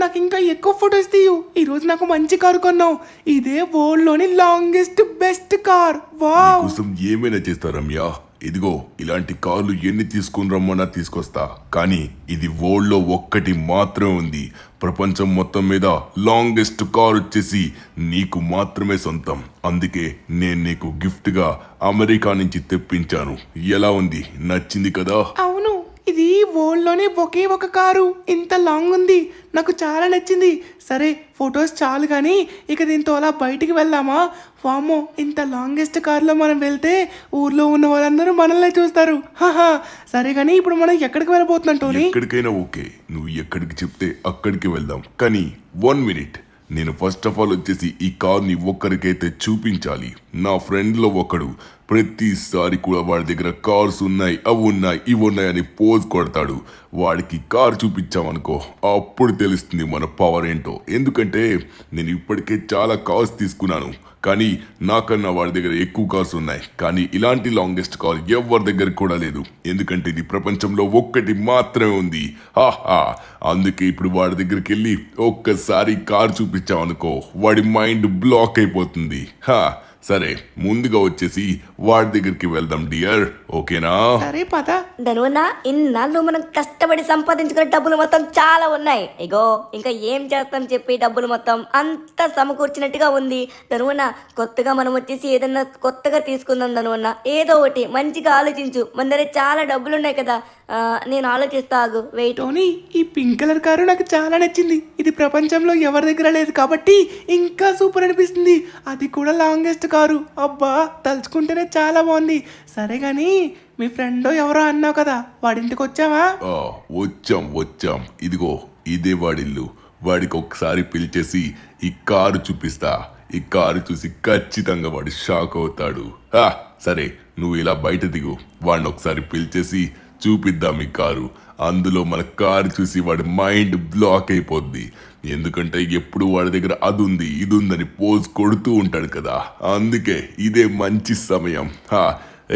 నాకు ఇంకా ఎక్కువ ఫొటోస్ తీయు ఈ రోజు నాకు మంచి కారు కొన్నావు ఇదే వరల్డ్ లోని లాంగెస్ట్ బెస్ట్ కార్ వావ్ ఏమైనా చేస్తా రమ్య ఇదిగో ఇలాంటి కార్లు ఎన్ని తీసుకుని రమ్మన్నా తీసుకొస్తా కానీ ఇది లో ఒక్కటి మాత్రమే ఉంది ప్రపంచం మొత్తం మీద లాంగెస్ట్ కార్ వచ్చేసి నీకు మాత్రమే సొంతం అందుకే నేను నీకు గిఫ్ట్గా అమెరికా నుంచి తెప్పించాను ఎలా ఉంది నచ్చింది కదా అవును ఇది వరల్డ్లోనే ఒకే ఒక కారు ఇంత లాంగ్ ఉంది నాకు చాలా నచ్చింది సరే ఫొటోస్ చాలు కానీ ఇక దీంతో అలా బయటికి వెళ్దామా వామో ఇంత లాంగెస్ట్ కారులో మనం వెళ్తే ఊర్లో ఉన్న వాళ్ళందరూ మనల్నే చూస్తారు హాహా సరే కానీ ఇప్పుడు మనం ఎక్కడికి వెళ్ళబోతున్నాం టోనీ ఎక్కడికైనా ఓకే నువ్వు ఎక్కడికి చెప్తే అక్కడికి వెళ్దాం కానీ వన్ మినిట్ నేను ఫస్ట్ ఆఫ్ ఆల్ వచ్చేసి ఈ కార్ని ఒక్కరికైతే చూపించాలి నా ఫ్రెండ్లో ఒకడు ప్రతిసారి కూడా వాడి దగ్గర కార్స్ ఉన్నాయి అవి ఉన్నాయి ఇవి ఉన్నాయని పోజ్ కొడతాడు వాడికి కార్ చూపించామనుకో అప్పుడు తెలుస్తుంది మన పవర్ ఏంటో ఎందుకంటే నేను ఇప్పటికే చాలా కార్స్ తీసుకున్నాను కానీ నాకన్నా వాడి దగ్గర ఎక్కువ కార్స్ ఉన్నాయి కానీ ఇలాంటి లాంగెస్ట్ కార్ ఎవరి దగ్గర కూడా లేదు ఎందుకంటే ఇది ప్రపంచంలో ఒక్కటి మాత్రమే ఉంది హాహా అందుకే ఇప్పుడు వాడి దగ్గరికి వెళ్ళి ఒక్కసారి కార్ చూపించామనుకో వాడి మైండ్ బ్లాక్ అయిపోతుంది హా సరే ముందుగా వచ్చేసి వాడి దగ్గరికి వెళ్దాం డియర్ ఓకేనా సరే పాత ధనువన్నా ఇన్నాళ్ళు మనం కష్టపడి సంపాదించుకున్న డబ్బులు మొత్తం చాలా ఉన్నాయి ఇగో ఇంకా ఏం చేస్తాం చెప్పి డబ్బులు మొత్తం అంత సమకూర్చినట్టుగా ఉంది ధనువన్న కొత్తగా మనం వచ్చేసి ఏదన్నా కొత్తగా తీసుకుందాం ధనువన్న ఏదో ఒకటి మంచిగా ఆలోచించు మన దగ్గర చాలా డబ్బులు ఉన్నాయి కదా నేను ఆలోచిస్తా వెయిట్ టోనీ ఈ పింక్ కలర్ కారు నాకు చాలా నచ్చింది ఇది ప్రపంచంలో ఎవరి దగ్గర లేదు కాబట్టి ఇంకా సూపర్ అనిపిస్తుంది అది కూడా లాంగెస్ట్ కారు అబ్బా తలుచుకుంటేనే చాలా బాగుంది సరే కానీ మీ ఫ్రెండ్ ఎవరో అన్నావు కదా వాడింటికి వచ్చావా వచ్చాం వచ్చాం ఇదిగో ఇదే వాడిల్లు వాడికి ఒకసారి పిలిచేసి ఈ కారు చూపిస్తా ఈ కారు చూసి ఖచ్చితంగా వాడు షాక్ అవుతాడు సరే నువ్వు ఇలా బయట దిగు వాడిని ఒకసారి పిలిచేసి చూపిద్దాం ఈ కారు అందులో మన కారు చూసి వాడి మైండ్ బ్లాక్ అయిపోద్ది ఎందుకంటే ఎప్పుడు వాడి దగ్గర అది ఉంది ఇది ఉందని పోజ్ కొడుతూ ఉంటాడు కదా అందుకే ఇదే మంచి సమయం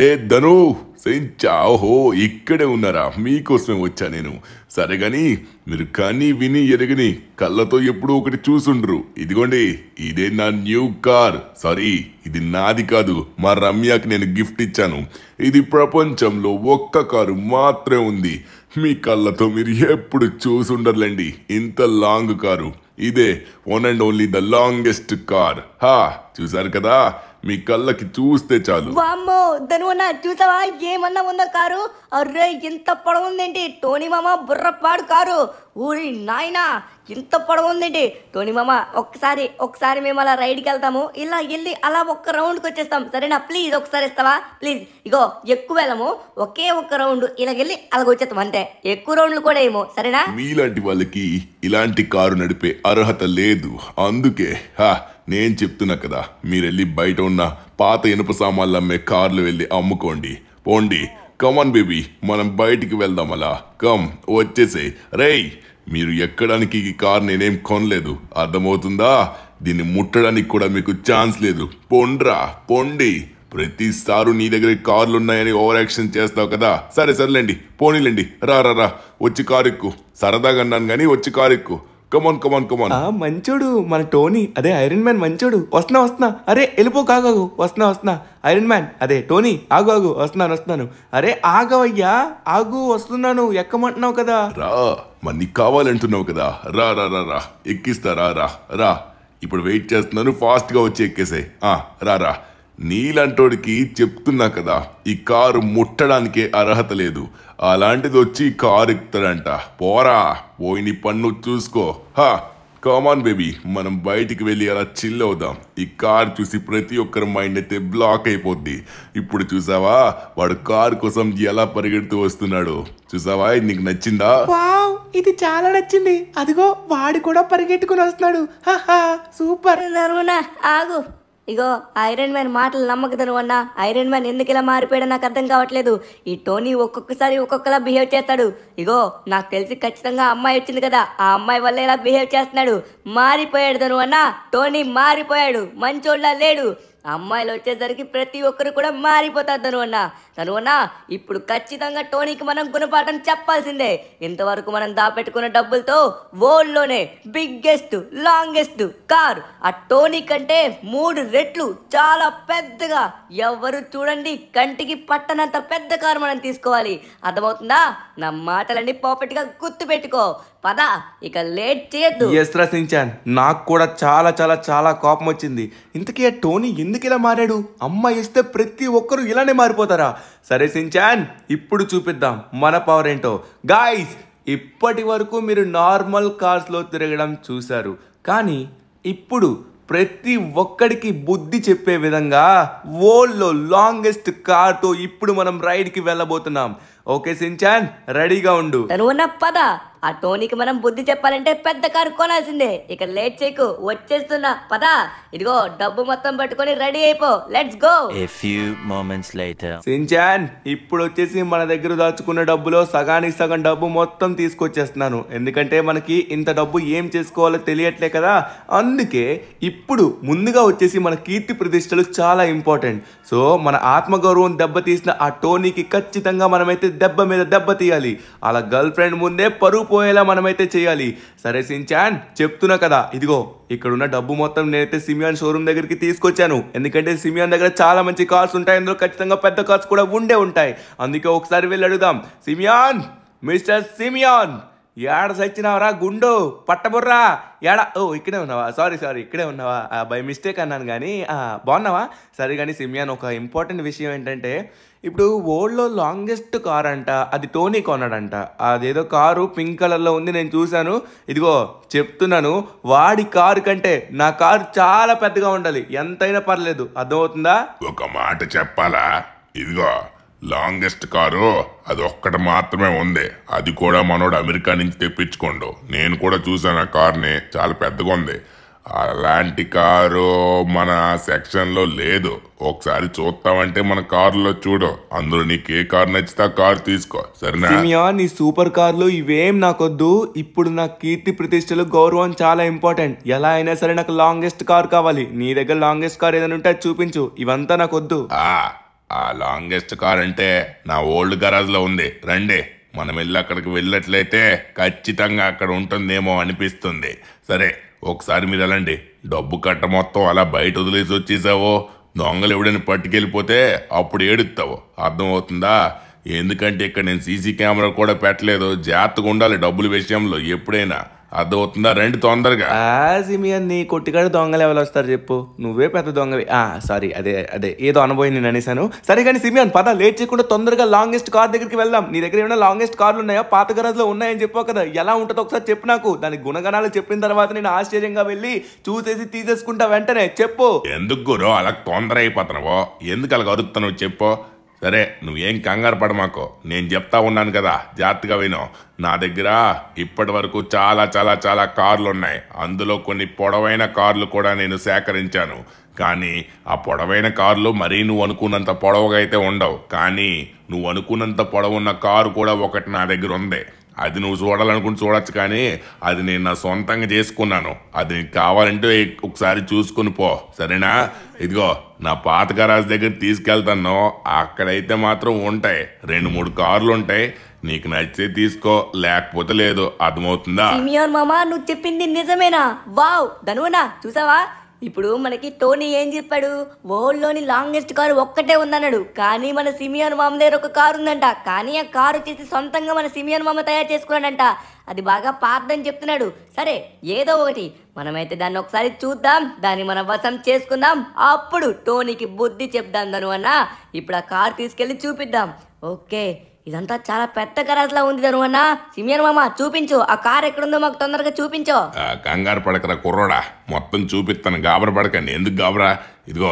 ఏ ధను సెంచా ఓహో ఇక్కడే ఉన్నారా మీకోసమే వచ్చా నేను సరే కానీ మీరు కానీ విని ఎరగని కళ్ళతో ఎప్పుడు ఒకటి చూసుండ్రు ఇదిగోండి ఇదే నా న్యూ కార్ సారీ ఇది నాది కాదు మా రమ్యాకి నేను గిఫ్ట్ ఇచ్చాను ఇది ప్రపంచంలో ఒక్క కారు మాత్రమే ఉంది మీ కళ్ళతో మీరు ఎప్పుడు చూసుండర్లేండి ఇంత లాంగ్ కారు ఇదే one and only the longest car హా చూసారు కదా మీ కళ్ళకి చూస్తే చాలు చూసావా ఏమన్నా ఉందా కారు అర్రే ఇంత పొడవు ఉందేంటి టోనీ మామ బుర్రపాడు కారు ఊరి నాయనా ఇంత పొడవు ఉందేంటి టోనీ మామ ఒకసారి ఒకసారి మేము అలా రైడ్కి వెళ్తాము ఇలా వెళ్ళి అలా ఒక్క రౌండ్కి వచ్చేస్తాం సరేనా ప్లీజ్ ఒకసారి ఇస్తావా ప్లీజ్ ఇగో ఎక్కువ వెళ్ళము ఒకే ఒక్క రౌండ్ ఇలా వెళ్ళి అలాగ వచ్చేస్తాం అంతే ఎక్కువ రౌండ్లు కూడా ఏమో సరేనా మీలాంటి వాళ్ళకి ఇలాంటి కారు నడిపే అర్హత లేదు అందుకే హా నేను చెప్తున్నా కదా మీరెళ్ళి బయట ఉన్న పాత ఇనుప సామాన్లు అమ్మే కార్లు వెళ్ళి అమ్ముకోండి పోండి కమన్ బేబీ మనం బయటికి వెళ్దాం అలా కమ్ వచ్చేసే రేయ్ మీరు ఎక్కడానికి ఈ కార్ నేనేం కొనలేదు అర్థమవుతుందా దీన్ని ముట్టడానికి కూడా మీకు ఛాన్స్ లేదు పొండ్రా పొండి ప్రతిసారు నీ దగ్గర కార్లు ఉన్నాయని ఓవర్ యాక్షన్ చేస్తావు కదా సరే సర్లేండి పోనీలేండి రా రా రా వచ్చి కారు ఎక్కు సరదాగా అన్నాను కానీ వచ్చి కారు ఎక్కు కమోన్ కమోన్ కమోన్ ఆ మంచోడు మన టోనీ అదే ఐరన్ మ్యాన్ మంచోడు వస్తున్నా వస్తున్నా అరే వెళ్ళిపో కాగాగు వస్తున్నా వస్తున్నా ఐరన్ మ్యాన్ అదే టోనీ ఆగు ఆగు వస్తున్నాను వస్తున్నాను అరే ఆగవయ్యా ఆగు వస్తున్నాను ఎక్కమంటున్నావు కదా రా మరి కావాలంటున్నావు కదా రా రా రా రా ఎక్కిస్తా రా రా రా ఇప్పుడు వెయిట్ చేస్తున్నాను ఫాస్ట్గా వచ్చి ఆ రా రా నీలాంటోడికి చెప్తున్నా కదా ఈ కారు ముట్టడానికే అర్హత లేదు అలాంటిది వచ్చి కారు ఎక్కుతాడంట పోరా పోయిని పన్ను చూసుకో హా కామాన్ బేబీ మనం బయటికి వెళ్ళి అలా చిల్ అవుదాం ఈ కార్ చూసి ప్రతి ఒక్కరి మైండ్ అయితే బ్లాక్ అయిపోద్ది ఇప్పుడు చూసావా వాడు కార్ కోసం ఎలా పరిగెడుతూ వస్తున్నాడు చూసావా నీకు నచ్చిందా ఇది చాలా నచ్చింది అదిగో వాడు కూడా పరిగెట్టుకుని వస్తున్నాడు సూపర్ ఆగు ఇగో ఐరన్ మ్యాన్ మాటలు నమ్మకదను అన్న ఐరన్ మ్యాన్ ఎందుకు ఇలా మారిపోయాడో నాకు అర్థం కావట్లేదు ఈ టోనీ ఒక్కొక్కసారి ఒక్కొక్కలా బిహేవ్ చేస్తాడు ఇగో నాకు తెలిసి ఖచ్చితంగా అమ్మాయి వచ్చింది కదా ఆ అమ్మాయి వల్ల ఇలా బిహేవ్ చేస్తున్నాడు మారిపోయాడు తను అన్న టోనీ మారిపోయాడు మంచోళ్ళ లేడు అమ్మాయిలు వచ్చేసరికి ప్రతి ఒక్కరు కూడా మారిపోతారు ధనువన్న ధనువన్న ఇప్పుడు ఖచ్చితంగా టోనీకి మనం గుణపాఠం చెప్పాల్సిందే ఇంతవరకు మనం దాపెట్టుకున్న డబ్బులతో వరల్డ్లోనే బిగ్గెస్ట్ లాంగెస్ట్ కార్ ఆ టోనీ కంటే మూడు రెట్లు చాలా పెద్దగా ఎవరు చూడండి కంటికి పట్టనంత పెద్ద కారు మనం తీసుకోవాలి అర్థమవుతుందా నా మాటలన్నీ పర్ఫెక్ట్గా గుర్తుపెట్టుకో పద ఇక లేట్ చేయద్దు ఎస్రా సించాన్ నాకు కూడా చాలా చాలా చాలా కోపం వచ్చింది ఇంతకీ టోనీ ఎందుకు ఇలా మారాడు అమ్మ ఇస్తే ప్రతి ఒక్కరూ ఇలానే మారిపోతారా సరే సించాన్ ఇప్పుడు చూపిద్దాం మన పవర్ ఏంటో గాయస్ ఇప్పటి వరకు మీరు నార్మల్ కార్స్లో తిరగడం చూశారు కానీ ఇప్పుడు ప్రతి ఒక్కడికి బుద్ధి చెప్పే విధంగా వరల్డ్లో లాంగెస్ట్ కార్తో ఇప్పుడు మనం రైడ్కి వెళ్ళబోతున్నాం ఓకే సించాన్ రెడీగా ఉండు పద ఆ టోనీకి మనం బుద్ధి చెప్పాలంటే పెద్ద కారు కొనాల్సిందే ఇక లేట్ చేయకు వచ్చేస్తున్నా పద ఇదిగో డబ్బు మొత్తం పట్టుకొని రెడీ అయిపో let's go A few moments ఇప్పుడు వచ్చేసి మన దగ్గర దాచుకున్న డబ్బులో సగానికి సగం డబ్బు మొత్తం తీసుకొచ్చేస్తున్నాను ఎందుకంటే మనకి ఇంత డబ్బు ఏం చేసుకోవాలో తెలియట్లే కదా అందుకే ఇప్పుడు ముందుగా వచ్చేసి మన కీర్తి ప్రతిష్టలు చాలా ఇంపార్టెంట్ సో మన ఆత్మగౌరవం దెబ్బతీసిన ఆ టోనీకి ఖచ్చితంగా మనమైతే దెబ్బ మీద దెబ్బ తీయాలి అలా గర్ల్ ఫ్రెండ్ ముందే పరుపు పోయేలా మనమైతే చేయాలి సరే సించాన్ చెప్తున్నా కదా ఇదిగో ఇక్కడున్న డబ్బు మొత్తం నేనైతే సిమియాన్ షోరూమ్ దగ్గరికి తీసుకొచ్చాను ఎందుకంటే సిమియాన్ దగ్గర చాలా మంచి కార్స్ ఉంటాయి అందులో ఖచ్చితంగా పెద్ద కార్స్ కూడా ఉండే ఉంటాయి అందుకే ఒకసారి వెళ్ళి అడుగుదాం సిమియాన్ మిస్టర్ సిమియాన్ ఏడ చచ్చినావరా గుండు పట్టబుర్రా ఏడ ఓ ఇక్కడే ఉన్నావా సారీ సారీ ఇక్కడే ఉన్నావా బై మిస్టేక్ అన్నాను కానీ బాగున్నావా సరే కానీ సిమియాన్ ఒక ఇంపార్టెంట్ విషయం ఏంటంటే ఇప్పుడు వరల్డ్లో లాంగెస్ట్ కార్ అంట అది టోనీ కొన్నాడంట అదేదో కారు పింక్ కలర్లో ఉంది నేను చూశాను ఇదిగో చెప్తున్నాను వాడి కారు కంటే నా కారు చాలా పెద్దగా ఉండాలి ఎంతైనా పర్లేదు అర్థమవుతుందా ఒక మాట చెప్పాలా ఇదిగో లాంగెస్ట్ కారు అది ఒక్కటి మాత్రమే ఉంది అది కూడా మనోడు అమెరికా నుంచి తెప్పించుకోండు నేను కూడా చూసాను ఆ కార్ని చాలా పెద్దగా ఉంది అలాంటి కారు మన సెక్షన్లో లేదు ఒకసారి చూస్తామంటే మన కారులో చూడు అందులో నీకు ఏ కారు నచ్చితే ఆ కారు తీసుకో సరే నీ సూపర్ కార్లు ఇవేం నాకొద్దు ఇప్పుడు నా కీర్తి ప్రతిష్టలు గౌరవం చాలా ఇంపార్టెంట్ ఎలా అయినా సరే నాకు లాంగెస్ట్ కార్ కావాలి నీ దగ్గర లాంగెస్ట్ కార్ ఏదైనా ఉంటే చూపించు ఇవంతా నాకొద్దు ఆ లాంగెస్ట్ కార్ అంటే నా ఓల్డ్ గరాజ్లో ఉంది రండి మనం వెళ్ళి అక్కడికి వెళ్ళినట్లయితే ఖచ్చితంగా అక్కడ ఉంటుందేమో అనిపిస్తుంది సరే ఒకసారి మీరు వెళ్ళండి డబ్బు కట్ట మొత్తం అలా బయట వదిలేసి వచ్చేసావో దొంగలు ఎవడని పట్టుకెళ్ళిపోతే అప్పుడు ఏడుస్తావు అర్థమవుతుందా ఎందుకంటే ఇక్కడ నేను సీసీ కెమెరా కూడా పెట్టలేదు జాగ్రత్తగా ఉండాలి డబ్బుల విషయంలో ఎప్పుడైనా అర్థమవుతుందా రండి తొందరగా సిమియన్ నీ కొట్టికాడ దొంగలు ఎవరు వస్తారు చెప్పు నువ్వే పెద్ద దొంగవి ఆ సారీ అదే అదే ఏదో అనుభవం నేను అనేసాను సరే కానీ సిమియన్ పద లేట్ చేయకుండా తొందరగా లాంగెస్ట్ కార్ దగ్గరికి వెళ్దాం నీ దగ్గర ఏమైనా లాంగెస్ట్ కార్లు ఉన్నాయా పాత గరాజ్ ఉన్నాయని చెప్పావు కదా ఎలా ఉంటుందో ఒకసారి చెప్పు నాకు దాని గుణగణాలు చెప్పిన తర్వాత నేను ఆశ్చర్యంగా వెళ్ళి చూసేసి తీసేసుకుంటా వెంటనే చెప్పు ఎందుకు గురు అలా తొందర అయిపోతున్నావో ఎందుకు అలా అరుగుతున్నావు చెప్పు సరే నువ్వేం కంగారు పడమాకో నేను చెప్తా ఉన్నాను కదా జాగ్రత్తగా విను నా దగ్గర ఇప్పటి వరకు చాలా చాలా చాలా కార్లు ఉన్నాయి అందులో కొన్ని పొడవైన కార్లు కూడా నేను సేకరించాను కానీ ఆ పొడవైన కార్లు మరీ నువ్వు అనుకున్నంత పొడవుగా అయితే ఉండవు కానీ నువ్వు అనుకున్నంత పొడవున్న కారు కూడా ఒకటి నా దగ్గర ఉంది అది నువ్వు చూడాలనుకుని చూడొచ్చు కానీ అది నేను నా సొంతంగా చేసుకున్నాను అది నీకు కావాలంటే ఒకసారి చూసుకుని పో సరేనా ఇదిగో నా పాత గరాజ్ దగ్గర తీసుకెళ్తాను అక్కడైతే మాత్రం ఉంటాయి రెండు మూడు కార్లు ఉంటాయి నీకు నచ్చితే తీసుకో లేకపోతే లేదు అర్థమవుతుందా సిమియోన్ నువ్వు చెప్పింది నిజమేనా వావ్ ధనువునా చూసావా ఇప్పుడు మనకి టోనీ ఏం చెప్పాడు లోని లాంగెస్ట్ కారు ఒక్కటే ఉందన్నాడు కానీ మన సిమియాన్ మామ దగ్గర ఒక కారు ఉందంట కానీ ఆ కారు వచ్చేసి సొంతంగా మన సిమియాన్ మామ తయారు చేసుకున్నాడంట అది బాగా పార్థని చెప్తున్నాడు సరే ఏదో ఒకటి మనమైతే దాన్ని ఒకసారి చూద్దాం దాన్ని మనం వశం చేసుకుందాం అప్పుడు టోనీకి బుద్ధి చెప్దాం దాని అన్న ఇప్పుడు ఆ కారు తీసుకెళ్ళి చూపిద్దాం ఓకే ఇదంతా చాలా పెద్ద గరాజ్ లా ఉంది ధనువన్న సిమియన్ మామ చూపించు ఆ కార్ ఎక్కడుందో మాకు తొందరగా చూపించు కంగారు పడకరా కుర్రోడా మొత్తం చూపిస్తాను గాబర పడకండి ఎందుకు గాబరా ఇదిగో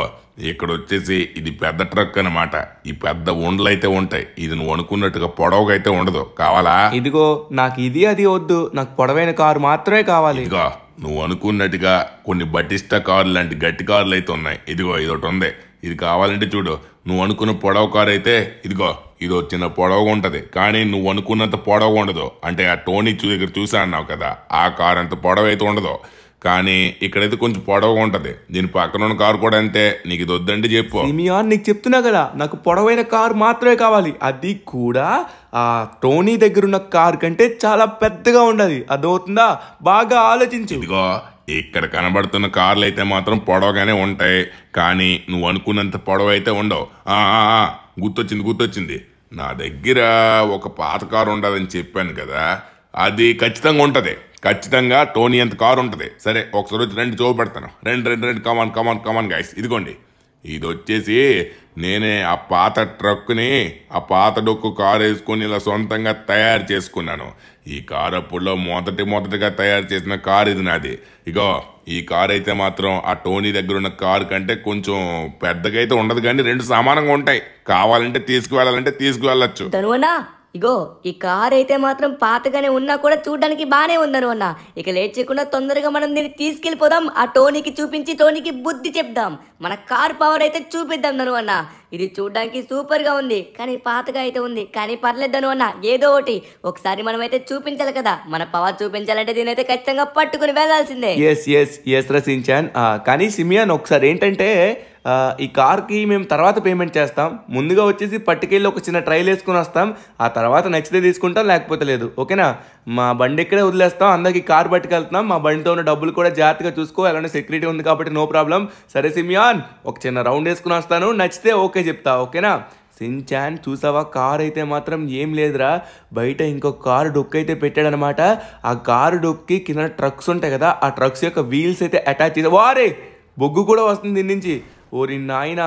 ఇక్కడ వచ్చేసి ఇది పెద్ద ట్రక్ అనమాట ఈ పెద్ద ఉండలు అయితే ఉంటాయి ఇది నువ్వు అనుకున్నట్టుగా పొడవుగా అయితే ఉండదు కావాలా ఇదిగో నాకు ఇది అది వద్దు నాకు పొడవైన కారు మాత్రమే కావాలి ఇదిగో నువ్వు అనుకున్నట్టుగా కొన్ని బటిష్ట కార్ లాంటి గట్టి కార్లు అయితే ఉన్నాయి ఇదిగో ఇదొకటి ఉంది ఇది కావాలంటే చూడు నువ్వు అనుకున్న పొడవు కారు అయితే ఇదిగో ఇదో చిన్న పొడవుగా ఉంటుంది కానీ నువ్వు అనుకున్నంత పొడవుగా ఉండదు అంటే ఆ టోనీ దగ్గర చూసా అన్నావు కదా ఆ కార్ అంత పొడవైతే అయితే ఉండదు కానీ ఇక్కడైతే కొంచెం పొడవుగా ఉంటుంది దీని పక్కన ఉన్న కారు కూడా అంతే నీకు ఇది వద్దంటే చెప్పు నీకు చెప్తున్నా కదా నాకు పొడవైన కారు మాత్రమే కావాలి అది కూడా ఆ టోనీ దగ్గర ఉన్న కారు కంటే చాలా పెద్దగా ఉండదు అదవుతుందా బాగా ఆలోచించు ఇదిగో ఇక్కడ కనబడుతున్న కార్లు అయితే మాత్రం పొడవగానే ఉంటాయి కానీ నువ్వు అనుకున్నంత పొడవైతే ఉండవు గుర్తొచ్చింది గుర్తొచ్చింది నా దగ్గర ఒక పాత కారు ఉండదని చెప్పాను కదా అది ఖచ్చితంగా ఉంటుంది ఖచ్చితంగా టోనీ అంత కారు ఉంటుంది సరే ఒకసారి వచ్చి రెండు చూపెడతాను రెండు రెండు రెండు కమాన్ కమాన్ కమాన్ గాయస్ ఇదిగోండి ఇది వచ్చేసి నేనే ఆ పాత ట్రక్కుని ఆ పాత డొక్కు కారు వేసుకొని ఇలా సొంతంగా తయారు చేసుకున్నాను ఈ కారు అప్పుడులో మొదటి మొదటిగా తయారు చేసిన కారు ఇది నాది ఇగో ఈ కార్ అయితే మాత్రం ఆ టోనీ దగ్గర ఉన్న కార్ కంటే కొంచెం పెద్దగా అయితే ఉండదు కానీ రెండు సమానంగా ఉంటాయి కావాలంటే తీసుకువెళ్ళాలంటే తీసుకువెళ్ళచ్చు ఇగో ఈ కార్ అయితే మాత్రం పాతగానే ఉన్నా కూడా చూడడానికి బాగానే ఉందను అన్న ఇక లేట్ చేయకుండా తొందరగా మనం దీన్ని తీసుకెళ్ళిపోదాం ఆ టోనీకి చూపించి టోనీకి బుద్ధి చెప్దాం మన కార్ పవర్ అయితే చూపిద్దాం నను అన్న ఇది చూడడానికి సూపర్గా ఉంది కానీ పాతగా అయితే ఉంది కానీ పర్లేదను అన్న ఏదో ఒకటి ఒకసారి మనం అయితే చూపించాలి కదా మన పవర్ చూపించాలంటే దీని అయితే ఖచ్చితంగా పట్టుకుని వెళ్ళాల్సిందే ఎస్ ఎస్ ఎస్ రసించాన్ కానీ సిమియాన్ ఒకసారి ఏంటంటే ఈ కార్కి మేము తర్వాత పేమెంట్ చేస్తాం ముందుగా వచ్చేసి పట్టుకెళ్ళి ఒక చిన్న ట్రైల్ వేసుకుని వస్తాం ఆ తర్వాత నచ్చితే తీసుకుంటాం లేకపోతే లేదు ఓకేనా మా బండి ఇక్కడే వదిలేస్తాం అందరికి కార్ పట్టుకెళ్తున్నాం మా బండితో ఉన్న డబ్బులు కూడా జాగ్రత్తగా చూసుకో అలానే సెక్యూరిటీ ఉంది కాబట్టి నో ప్రాబ్లం సరే సిమియాన్ ఒక చిన్న రౌండ్ వేసుకుని వస్తాను నచ్చితే ఓకే చెప్తా ఓకేనా సించాన్ చూసావా కార్ అయితే మాత్రం ఏం లేదురా బయట ఇంకో కారు డొక్కు అయితే పెట్టాడనమాట ఆ కారు డొక్కి కింద ట్రక్స్ ఉంటాయి కదా ఆ ట్రక్స్ యొక్క వీల్స్ అయితే అటాచ్ చేసి వారే బొగ్గు కూడా వస్తుంది దీని నుంచి ఓరి నాయన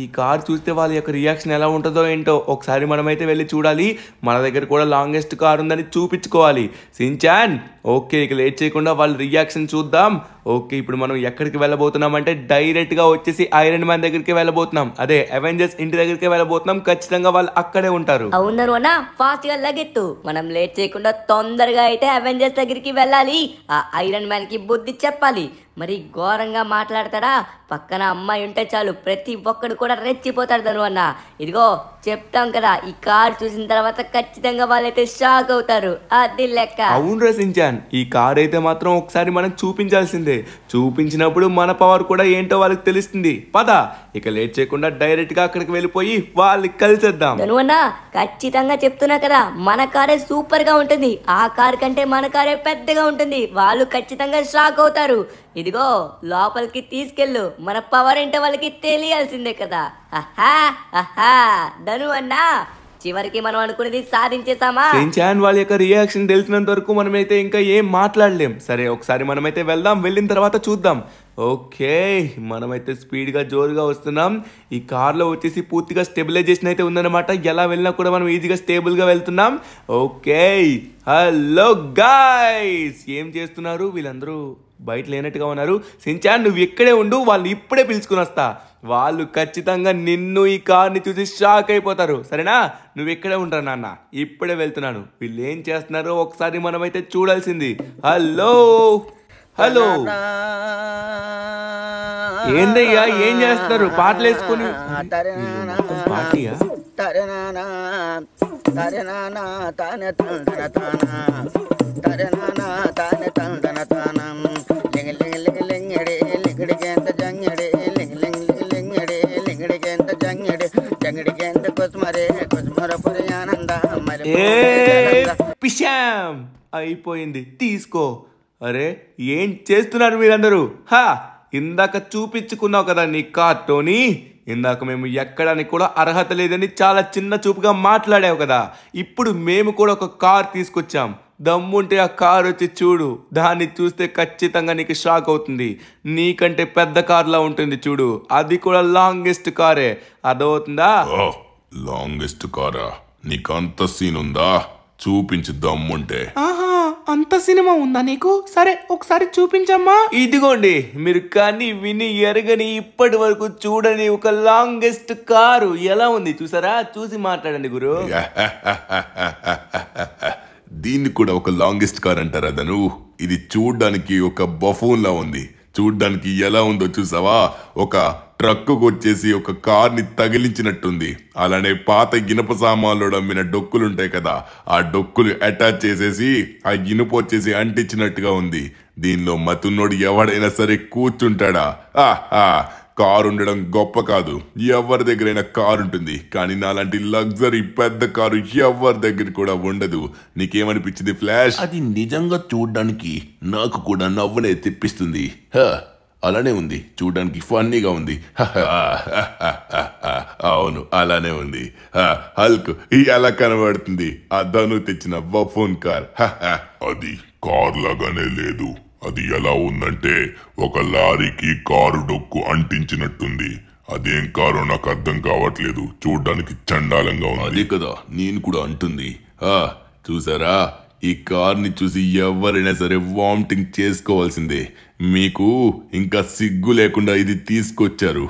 ఈ కార్ చూస్తే వాళ్ళ యొక్క రియాక్షన్ ఎలా ఉంటుందో ఏంటో ఒకసారి మనమైతే వెళ్ళి చూడాలి మన దగ్గర కూడా లాంగెస్ట్ కార్ ఉందని చూపించుకోవాలి సించాన్ ఓకే ఇక లేట్ చేయకుండా వాళ్ళ రియాక్షన్ చూద్దాం ఓకే ఇప్పుడు మనం ఎక్కడికి వెళ్ళబోతున్నాం అంటే డైరెక్ట్గా వచ్చేసి ఐరన్ మ్యాన్ దగ్గరికి వెళ్ళబోతున్నాం అదే అవెంజర్స్ ఇంటి దగ్గరికి వెళ్ళబోతున్నాం ఖచ్చితంగా వాళ్ళు అక్కడే ఉంటారు అవునరు అన్న ఫాస్ట్ గా లగెత్తు మనం లేట్ చేయకుండా తొందరగా అయితే అవెంజర్స్ దగ్గరికి వెళ్ళాలి ఆ ఐరన్ మ్యాన్ కి బుద్ధి చెప్పాలి మరి ఘోరంగా మాట్లాడతాడా పక్కన అమ్మాయి ఉంటే చాలు ప్రతి ఒక్కడు కూడా రెచ్చిపోతాడు తను అన్న ఇదిగో చెప్తాం కదా ఈ కార్ చూసిన తర్వాత ఖచ్చితంగా వాళ్ళైతే షాక్ అవుతారు అది లెక్క అవును రసించాన్ ఈ కార్ అయితే మాత్రం ఒకసారి మనకు చూపించాల్సిందే చూపించినప్పుడు మన పవర్ కూడా ఏంటో వాళ్ళకి తెలుస్తుంది పద ఇక లేట్ చేయకుండా డైరెక్ట్ గా అక్కడికి వెళ్ళిపోయి వాళ్ళకి కలిసేద్దాం అన్న ఖచ్చితంగా చెప్తున్నా కదా మన కారే సూపర్ గా ఉంటుంది ఆ కార్ కంటే మన కారే పెద్దగా ఉంటుంది వాళ్ళు ఖచ్చితంగా షాక్ అవుతారు ఇదిగో లోపలికి తీసుకెళ్ళు మన పవర్ ఏంటో వాళ్ళకి తెలియాల్సిందే కదా ధను అన్నా చివరికి మనం అనుకునేది సాధించేసామా వాళ్ళ యొక్క రియాక్షన్ తెలిసినంత వరకు మనమైతే ఇంకా ఏం మాట్లాడలేం సరే ఒకసారి మనమైతే వెళ్దాం వెళ్ళిన తర్వాత చూద్దాం ఓకే మనమైతే స్పీడ్గా జోరుగా వస్తున్నాం ఈ కార్లో వచ్చేసి పూర్తిగా స్టెబిలైజేషన్ అయితే ఉందన్నమాట ఎలా వెళ్ళినా కూడా మనం ఈజీగా స్టేబుల్గా వెళ్తున్నాం ఓకే హలో గాయస్ ఏం చేస్తున్నారు వీళ్ళందరూ బయట లేనట్టుగా ఉన్నారు సించాన్ నువ్వు ఇక్కడే ఉండు వాళ్ళు ఇప్పుడే పిలుచుకుని వస్తా వాళ్ళు ఖచ్చితంగా నిన్ను ఈ కార్ని చూసి షాక్ అయిపోతారు సరేనా నువ్వు ఇక్కడే ఉంటా నాన్న ఇప్పుడే వెళ్తున్నాను వీళ్ళు ఏం చేస్తున్నారో ఒకసారి మనమైతే చూడాల్సింది హలో హలో ఏందయ్యా ఏం చేస్తారు పాటలు వేసుకుని తరే నానా తానే తందన తానా తరే నానా తానే తందన తానా పిశాం అయిపోయింది తీసుకో అరే ఏం చేస్తున్నారు మీరందరూ హా ఇందాక చూపించుకున్నావు కదా నీ కార్టోని ఇందాక మేము ఎక్కడానికి కూడా అర్హత లేదని చాలా చిన్న చూపుగా మాట్లాడావు కదా ఇప్పుడు మేము కూడా ఒక కార్ తీసుకొచ్చాం దమ్ముంటే ఆ కార్ వచ్చి చూడు దాన్ని చూస్తే ఖచ్చితంగా నీకు షాక్ అవుతుంది నీకంటే పెద్ద కార్లా ఉంటుంది చూడు అది కూడా లాంగెస్ట్ కారే అదవుతుందా లాంగెస్ట్ కారా నీకంత సీన్ ఉందా చూపించు దమ్ముంటే ఆహా అంత సినిమా ఉందా నీకు సరే ఒకసారి చూపించమ్మా ఇదిగోండి మీరు కానీ విని ఎరగని ఇప్పటి వరకు చూడని ఒక లాంగెస్ట్ కారు ఎలా ఉంది చూసారా చూసి మాట్లాడండి గురు దీన్ని కూడా ఒక లాంగెస్ట్ కార్ అంటారా ధను ఇది చూడ్డానికి ఒక లా ఉంది చూడ్డానికి ఎలా ఉందో చూసావా ఒక ట్రక్కు కొచ్చేసి ఒక కార్ని తగిలించినట్టుంది అలానే పాత ఇనుప సామాన్లు అమ్మిన డొక్కులుంటాయి కదా ఆ డొక్కులు అటాచ్ చేసేసి ఆ ఇనుప వచ్చేసి అంటించినట్టుగా ఉంది దీనిలో మతున్నోడు ఎవడైనా సరే కూర్చుంటాడా ఆహా కారు ఉండడం గొప్ప కాదు ఎవరి దగ్గరైనా కారు ఉంటుంది కానీ నాలాంటి లగ్జరీ పెద్ద కారు ఎవరి దగ్గర కూడా ఉండదు నీకేమనిపించింది ఫ్లాష్ అది నిజంగా చూడడానికి నాకు కూడా నవ్వులే తెప్పిస్తుంది అలానే ఉంది చూడడానికి ఫన్నీగా ఉంది అవును అలానే ఉంది హల్క్ ఈ అలా కనబడుతుంది ఆ ధను తెచ్చిన ఫోన్ కార్ అది కార్ లాగానే లేదు అది ఎలా ఉందంటే ఒక లారీకి కారు డొక్కు అంటించినట్టుంది అదేం కారో నాకు అర్థం కావట్లేదు చూడ్డానికి చండాలంగా ఉంది కదా నేను కూడా అంటుంది చూసారా ఈ కార్ని చూసి ఎవరైనా సరే వామిటింగ్ చేసుకోవాల్సిందే మీకు ఇంకా సిగ్గు లేకుండా ఇది తీసుకొచ్చారు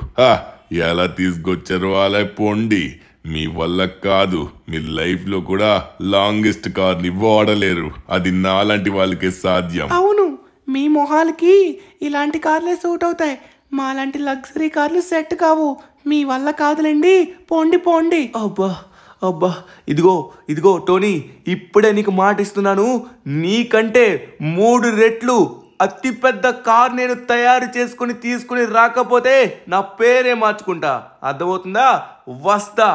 ఎలా తీసుకొచ్చారు అలా పోండి మీ వల్ల కాదు మీ లైఫ్లో కూడా లాంగెస్ట్ కార్ని వాడలేరు అది నాలాంటి వాళ్ళకే సాధ్యం అవును మీ మొహాలకి ఇలాంటి కార్లే సూట్ అవుతాయి మాలాంటి లగ్జరీ కార్లు సెట్ కావు మీ వల్ల కాదులేండి పోండి పోండి అబ్బా అబ్బా ఇదిగో ఇదిగో టోనీ ఇప్పుడే నీకు మాట ఇస్తున్నాను నీకంటే మూడు రెట్లు అతిపెద్ద కార్ నేను తయారు చేసుకుని తీసుకుని రాకపోతే నా పేరే మార్చుకుంటా అర్థమవుతుందా వస్తా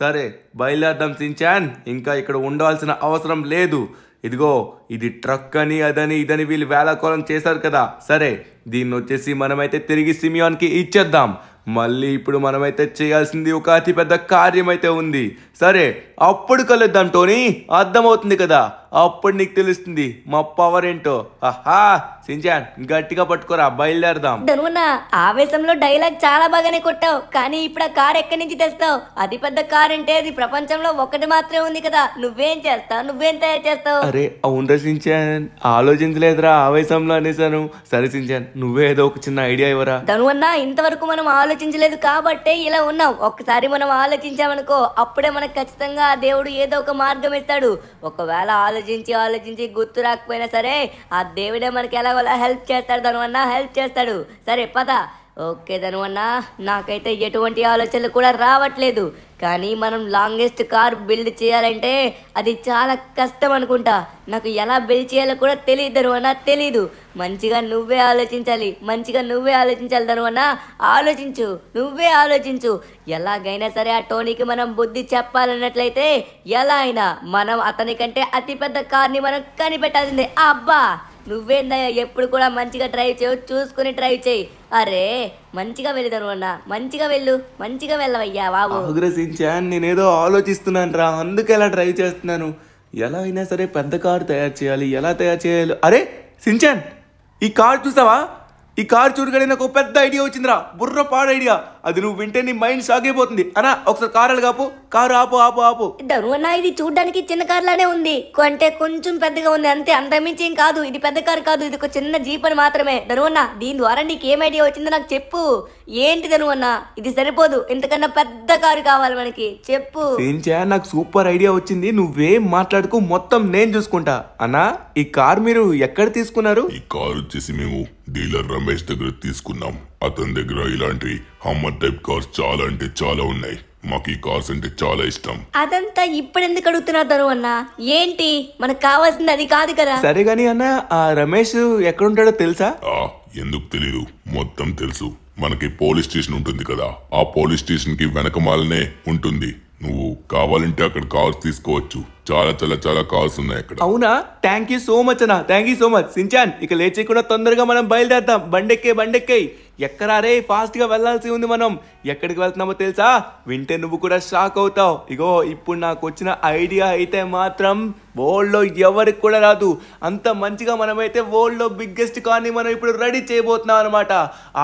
సరే బయలుదేరదాం సించాన్ ఇంకా ఇక్కడ ఉండాల్సిన అవసరం లేదు ఇదిగో ఇది ట్రక్ అని అదని ఇదని వీళ్ళు వేలాకోలం చేశారు కదా సరే దీన్ని వచ్చేసి మనమైతే తిరిగి సిమియాన్కి ఇచ్చేద్దాం మళ్ళీ ఇప్పుడు మనమైతే చేయాల్సింది ఒక అతిపెద్ద కార్యం అయితే ఉంది సరే అప్పుడు కలుద్దాం టోనీ అర్థమవుతుంది కదా అప్పుడు నీకు తెలుస్తుంది మా పవర్ ఏంటో ఆహా సింజాన్ గట్టిగా పట్టుకోరా బయలుదేరదాం ఆవేశంలో డైలాగ్ చాలా బాగానే కొట్టావు కానీ ఇప్పుడు ఆ కార్ ఎక్కడి నుంచి తెస్తావు అతి పెద్ద కార్ అంటే అది ప్రపంచంలో ఒకటి మాత్రమే ఉంది కదా నువ్వేం చేస్తావు నువ్వేం తయారు చేస్తావు అరే అవును సించాన్ ఆలోచించలేదురా ఆవేశంలో అనేసాను సరే సింజాన్ నువ్వే ఏదో ఒక చిన్న ఐడియా ఇవ్వరా ధనువన్నా ఇంతవరకు మనం ఆలోచన ఆలోచించలేదు కాబట్టే ఇలా ఉన్నాం ఒక్కసారి మనం ఆలోచించామనుకో అప్పుడే మనకు ఖచ్చితంగా ఆ దేవుడు ఏదో ఒక మార్గం ఇస్తాడు ఒకవేళ ఆలోచించి ఆలోచించి గుర్తు రాకపోయినా సరే ఆ దేవుడే మనకి ఎలా హెల్ప్ చేస్తాడు దానివల్ల హెల్ప్ చేస్తాడు సరే పద ఓకే ధనువన్న నాకైతే ఎటువంటి ఆలోచనలు కూడా రావట్లేదు కానీ మనం లాంగెస్ట్ కార్ బిల్డ్ చేయాలంటే అది చాలా కష్టం అనుకుంటా నాకు ఎలా బిల్డ్ చేయాలో కూడా తెలియదు ధనువన్న తెలీదు మంచిగా నువ్వే ఆలోచించాలి మంచిగా నువ్వే ఆలోచించాలి ధనువన్న ఆలోచించు నువ్వే ఆలోచించు ఎలాగైనా సరే ఆ టోనీకి మనం బుద్ధి చెప్పాలన్నట్లయితే ఎలా అయినా మనం అతని కంటే అతిపెద్ద కార్ని మనం కనిపెట్టాల్సిందే అబ్బా నువ్వేందయ్యా ఎప్పుడు కూడా మంచిగా ట్రై చేయవు చూసుకుని ట్రై చేయి అరే మంచిగా వెళ్ళిదాను అన్న మంచిగా వెళ్ళు మంచిగా వెళ్ళవయ్యా బాబు అగ్రసించా నేనేదో ఆలోచిస్తున్నాను రా అందుకే అలా ట్రై చేస్తున్నాను ఎలా అయినా సరే పెద్ద కారు తయారు చేయాలి ఎలా తయారు చేయాలి అరే సించాన్ ఈ కార్ చూసావా ఈ కార్ చూడగానే నాకు పెద్ద ఐడియా వచ్చిందిరా బుర్ర పాడు ఐడియా అది నువ్వు వింటే నీ మైండ్ సాగిపోతుంది అనా ఒకసారి కారాలు కాపు కారు ఆపు ఆపు ఆపు అన్నా ఇది చూడడానికి చిన్న కార్ లానే ఉంది అంటే కొంచెం పెద్దగా ఉంది అంతే అంతమించి ఏం కాదు ఇది పెద్ద కారు కాదు ఇది ఒక చిన్న జీప్ అని మాత్రమే ధను దీని ద్వారా నీకు ఏం ఐడియా వచ్చిందో నాకు చెప్పు ఏంటి ధను ఇది సరిపోదు ఇంతకన్నా పెద్ద కారు కావాలి మనకి చెప్పు చేయ నాకు సూపర్ ఐడియా వచ్చింది నువ్వేం మాట్లాడుకో మొత్తం నేను చూసుకుంటా అన్నా ఈ కార్ మీరు ఎక్కడ తీసుకున్నారు ఈ కారు వచ్చేసి మేము డీలర్ రమేష్ దగ్గర తీసుకున్నాం అతని దగ్గర ఇలాంటి హమ్మర్ టైప్ కార్స్ చాలా అంటే చాలా ఉన్నాయి మాకు ఈ కార్స్ అంటే చాలా ఇష్టం అదంతా ఇప్పుడు ఎందుకు అడుగుతున్నారు తను అన్న ఏంటి మనకు కావాల్సింది అది కాదు కదా సరే గాని అన్న ఆ రమేష్ ఎక్కడుంటాడో తెలుసా ఎందుకు తెలీదు మొత్తం తెలుసు మనకి పోలీస్ స్టేషన్ ఉంటుంది కదా ఆ పోలీస్ స్టేషన్ కి వెనకమాలనే ఉంటుంది నువ్వు కావాలంటే అక్కడ కార్స్ తీసుకోవచ్చు చాలా చాలా చాలా కార్స్ ఉన్నాయి అక్కడ అవునా థ్యాంక్ యూ సో మచ్ అన్న థ్యాంక్ యూ సో మచ్ సించాన్ ఇక లేచి కూడా తొందరగా మనం బయలుదేరుతాం బండెక్కే బండెక్కే ఎక్కరారే ఫాస్ట్గా వెళ్లాల్సి ఉంది మనం ఎక్కడికి వెళ్తున్నామో తెలుసా వింటే నువ్వు కూడా షాక్ అవుతావు ఇగో ఇప్పుడు నాకు వచ్చిన ఐడియా అయితే మాత్రం వరల్డ్లో ఎవరికి కూడా రాదు అంత మంచిగా మనమైతే వరల్డ్లో బిగ్గెస్ట్ కార్ని మనం ఇప్పుడు రెడీ చేయబోతున్నాం అనమాట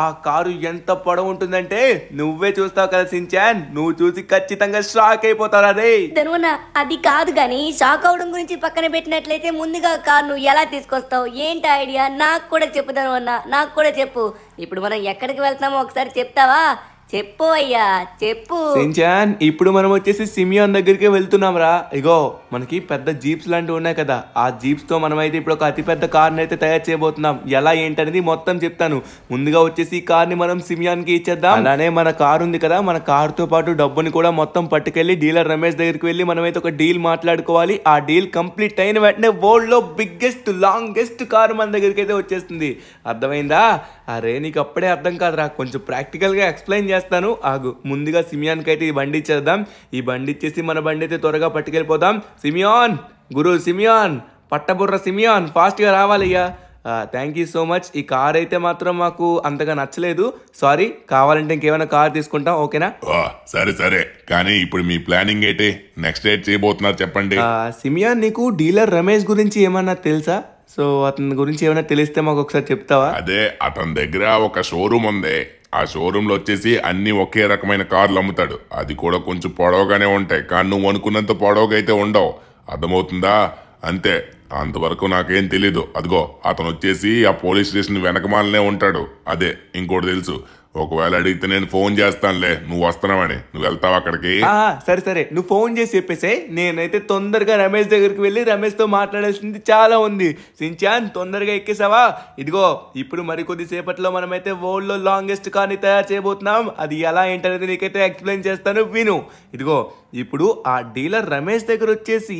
ఆ కారు ఎంత పొడవు ఉంటుందంటే నువ్వే చూస్తావు కదా సించాన్ నువ్వు చూసి ఖచ్చితంగా షాక్ అదే రే అది కాదు కానీ షాక్ అవడం గురించి పక్కన పెట్టినట్లయితే ముందుగా కార్ నువ్వు ఎలా తీసుకొస్తావు ఏంటి ఐడియా నాకు కూడా చెప్పు నాకు కూడా చెప్పు ఇప్పుడు మనం ఎక్కడికి వెళ్తామో ఒకసారి చెప్తావా చెప్పు అయ్యా చెప్పు సించాన్ ఇప్పుడు మనం వచ్చేసి సిమియాన్ దగ్గరికి వెళ్తున్నాం రా ఇగో మనకి పెద్ద జీప్స్ లాంటివి ఉన్నాయి కదా ఆ జీప్స్ తో మనమైతే ఇప్పుడు ఒక అతి పెద్ద కార్ అయితే తయారు చేయబోతున్నాం ఎలా ఏంటనేది మొత్తం చెప్తాను ముందుగా వచ్చేసి ఈ కార్ ని మనం సిమియాన్ కి ఇచ్చేద్దాం అలానే మన కార్ ఉంది కదా మన కార్ తో పాటు డబ్బుని కూడా మొత్తం పట్టుకెళ్లి డీలర్ రమేష్ దగ్గరికి వెళ్ళి అయితే ఒక డీల్ మాట్లాడుకోవాలి ఆ డీల్ కంప్లీట్ అయిన వెంటనే వరల్డ్ లో బిగ్గెస్ట్ లాంగెస్ట్ కార్ మన దగ్గరికి అయితే వచ్చేస్తుంది అర్థమైందా అరే నీకు అప్పుడే అర్థం కాదురా కొంచెం ప్రాక్టికల్ గా ఎక్స్ప్లెయిన్ చేస్తా చేస్తాను ఆగు ముందుగా సిమియాన్కి అయితే ఈ బండి ఇచ్చేద్దాం ఈ బండి ఇచ్చేసి మన బండి అయితే త్వరగా పట్టుకెళ్ళిపోదాం సిమియాన్ గురు సిమియాన్ పట్టబుర్ర సిమియాన్ ఫాస్ట్గా రావాలయ్యా థ్యాంక్ యూ సో మచ్ ఈ కార్ అయితే మాత్రం మాకు అంతగా నచ్చలేదు సారీ కావాలంటే ఇంకేమైనా కార్ తీసుకుంటాం ఓకేనా సరే సరే కానీ ఇప్పుడు మీ ప్లానింగ్ అయితే నెక్స్ట్ డేట్ చేయబోతున్నారు చెప్పండి సిమియాన్ నీకు డీలర్ రమేష్ గురించి ఏమన్నా తెలుసా సో అతని గురించి ఏమైనా తెలిస్తే మాకు ఒకసారి చెప్తావా అదే అతని దగ్గర ఒక షోరూమ్ ఉంది ఆ షోరూంలో వచ్చేసి అన్నీ ఒకే రకమైన కార్లు అమ్ముతాడు అది కూడా కొంచెం పొడవుగానే ఉంటాయి కానీ నువ్వు అనుకున్నంత పొడవుగా అయితే ఉండవు అర్థమవుతుందా అంతే అంతవరకు నాకేం తెలీదు అదిగో అతను వచ్చేసి ఆ పోలీస్ స్టేషన్ వెనకమాలనే ఉంటాడు అదే ఇంకోటి తెలుసు ఒకవేళ అడిగితే నేను ఫోన్ చేస్తానులే నువ్వు వస్తున్నావని నువ్వు వెళ్తావు అక్కడికి సరే సరే నువ్వు ఫోన్ చేసి చెప్పేసే నేనైతే తొందరగా రమేష్ దగ్గరికి వెళ్ళి రమేష్ తో మాట్లాడాల్సింది చాలా ఉంది సించాన్ తొందరగా ఎక్కేసావా ఇదిగో ఇప్పుడు మరికొద్ది సేపట్లో మనమైతే వరల్డ్ లో లాంగెస్ట్ ని తయారు చేయబోతున్నాం అది ఎలా ఏంటనేది నీకైతే ఎక్స్ప్లెయిన్ చేస్తాను విను ఇదిగో ఇప్పుడు ఆ డీలర్ రమేష్ దగ్గర వచ్చేసి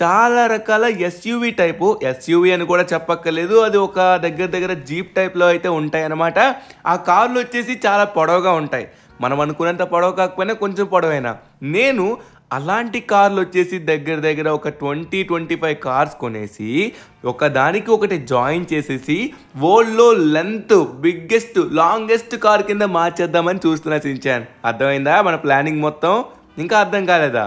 చాలా రకాల ఎస్యూవి టైపు ఎస్యూవి అని కూడా చెప్పక్కర్లేదు అది ఒక దగ్గర దగ్గర జీప్ టైప్లో అయితే ఉంటాయి అన్నమాట ఆ కార్లు వచ్చేసి చాలా పొడవుగా ఉంటాయి మనం అనుకున్నంత పొడవు కాకపోయినా కొంచెం పొడవైనా నేను అలాంటి కార్లు వచ్చేసి దగ్గర దగ్గర ఒక ట్వంటీ ట్వంటీ ఫైవ్ కార్స్ కొనేసి ఒకదానికి ఒకటి జాయిన్ చేసేసి వరల్డ్లో లెంత్ బిగ్గెస్ట్ లాంగెస్ట్ కార్ కింద మార్చేద్దామని చూస్తున్నా సించాన్ అర్థమైందా మన ప్లానింగ్ మొత్తం ఇంకా అర్థం కాలేదా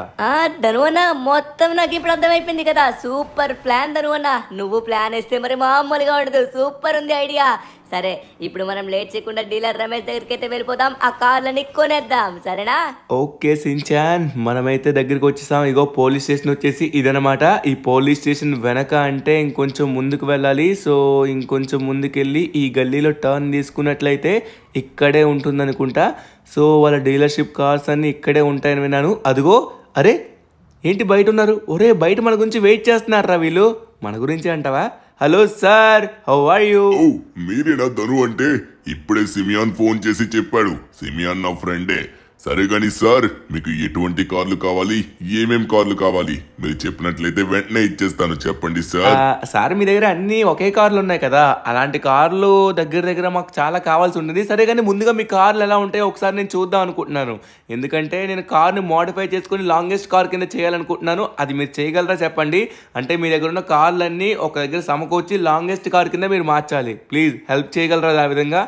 ధనువనా మొత్తం నాకు ఇప్పుడు అర్థమైపోయింది కదా సూపర్ ప్లాన్ ధనువనా నువ్వు ప్లాన్ వేస్తే మరి మామూలుగా ఉండదు సూపర్ ఉంది ఐడియా సరే ఇప్పుడు మనం లేట్ చేయకుండా డీలర్ రమేష్ దగ్గరికి అయితే వెళ్ళిపోదాం ఆ కార్లని కొనేద్దాం సరేనా ఓకే సించాన్ మనమైతే దగ్గరికి వచ్చేసాం ఇగో పోలీస్ స్టేషన్ వచ్చేసి ఇదనమాట ఈ పోలీస్ స్టేషన్ వెనక అంటే ఇంకొంచెం ముందుకు వెళ్ళాలి సో ఇంకొంచెం ముందుకెళ్ళి ఈ గల్లీలో టర్న్ తీసుకున్నట్లయితే ఇక్కడే అనుకుంటా సో వాళ్ళ డీలర్షిప్ కార్స్ అన్నీ ఇక్కడే ఉంటాయని విన్నాను అదిగో అరే ఏంటి బయట ఉన్నారు ఒరే బయట మన గురించి వెయిట్ చేస్తున్నారా వీళ్ళు మన గురించి అంటావా hello sir how are you మీరేనా ధను అంటే ఇప్పుడే సిమియాన్ ఫోన్ చేసి చెప్పాడు సిమియాన్ నా ఫ్రెండే సరే కానీ సార్ మీకు ఎటువంటి కార్లు కావాలి ఏమేం కార్లు కావాలి మీరు చెప్పినట్లయితే వెంటనే ఇచ్చేస్తాను చెప్పండి సార్ సార్ మీ దగ్గర అన్ని ఒకే కార్లు ఉన్నాయి కదా అలాంటి కార్లు దగ్గర దగ్గర మాకు చాలా కావాల్సి ఉండేది సరే కానీ ముందుగా మీ కార్లు ఎలా ఉంటాయో ఒకసారి నేను చూద్దాం అనుకుంటున్నాను ఎందుకంటే నేను కార్ని మోడిఫై చేసుకుని లాంగెస్ట్ కార్ కింద చేయాలనుకుంటున్నాను అది మీరు చేయగలరా చెప్పండి అంటే మీ దగ్గర ఉన్న కార్లన్నీ ఒక దగ్గర సమకూర్చి లాంగెస్ట్ కార్ కింద మీరు మార్చాలి ప్లీజ్ హెల్ప్ చేయగలరా ఆ విధంగా